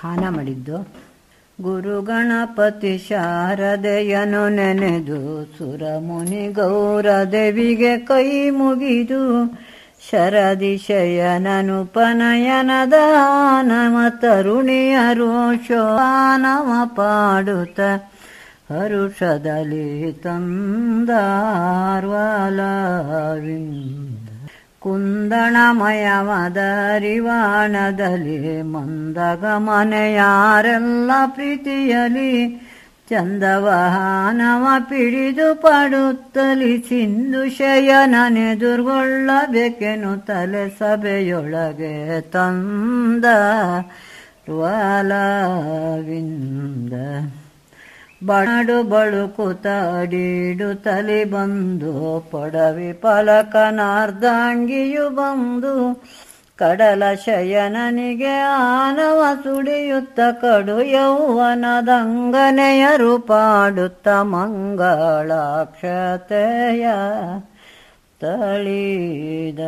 ಹಾನ ಮಾಡಿದ್ದು ಗುರು ಗಣಪತಿ ಶಾರದೆಯನು ನೆನೆದು ಸುರಮುನಿ ಗೌರದೇವಿಗೆ ಕೈ ಮುಗಿದು ಶರದಿ ಪನಯನದ ನಮ ತರುಣಿಯರು ಶೋನಮ ಪಾಡುತ್ತ ಹರುಷದಲ್ಲಿ ತಂದಾರ್ವಲವಿಂದ ಕುಂದಣಮಯವದರಿವಾಣದಲ್ಲಿ ಮಂದಗಮನೆಯಾರೆಲ್ಲ ಪ್ರೀತಿಯಲಿ ಚಂದವಹಾನವ ಪಿಡಿದು ಪಡುತ್ತಲಿ ಸಿಂಧು ಶಯನನೆದುರ್ಗೊಳ್ಳಬೇಕೆನು ತಲೆ ಸಭೆಯೊಳಗೆ ತಂದ ವಿಂದ. ಬಣಡು ಬಳುಕುತ ತಡೀಡು ತಲೆ ಬಂದು ಪೊಡವಿ ಫಲಕನಾರ್ಧಾಂಗಿಯು ಬಂದು ಕಡಲ ಶಯನನಿಗೆ ಆನವ ಸುಡಿಯುತ್ತ ಕಡು ಯೌವನದಂಗನೆಯರು ಪಾಡುತ್ತ ಮಂಗಳಾಕ್ಷತೆಯ ತಳೀದ